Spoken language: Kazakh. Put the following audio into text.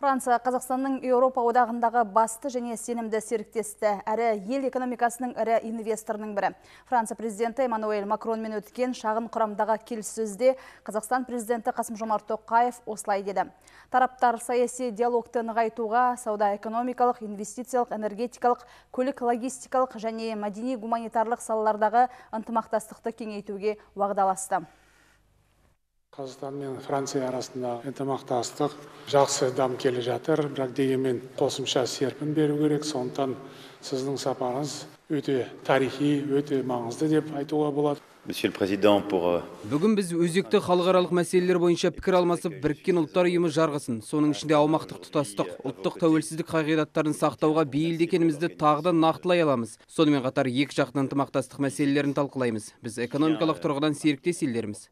Франция Қазақстанның Еуропа одағындағы басты және сенімді серіктесті, әрі ел экономикасының ірі инвесторының бірі. Франция президенті Эммануэль Макронмен өткен шағын құрамдағы келіссөзде Қазақстан президенті Қасым Жомарт Тоқаев осылай деді. Тараптар саяси диалогты нығайтуға сауда-экономикалық, инвестициялық, энергетикалық, көлік логистикалық және мәдени гуманитарлық салалардағы ынтымақтастықты кеңейтуге уағдаласты қазақстан мен франция арасында ынтымақтастық жақсы дамып келе жатыр бірақ дегенмен қосымша серпін беру керек сондықтан сіздің сапарыңыз өте тарихи өте маңызды деп айтуға болады Monsieur euh, Бүгін біз өзекті халықаралық мәселелер бойынша пікір алмасып, біріккен ұлттар ұйымы жарғысын, соның ішінде аумақтық тұтастық, ұлттық тәуелсіздік қағидаттарын сақтауға бейілді екенімізді тағы да нақтылай аламыз. Сонымен қатар екі жақты ынтымақтастық мәселелерін талқылаймыз. Біз экономикалық тұрғыдан серіктес елдерміз.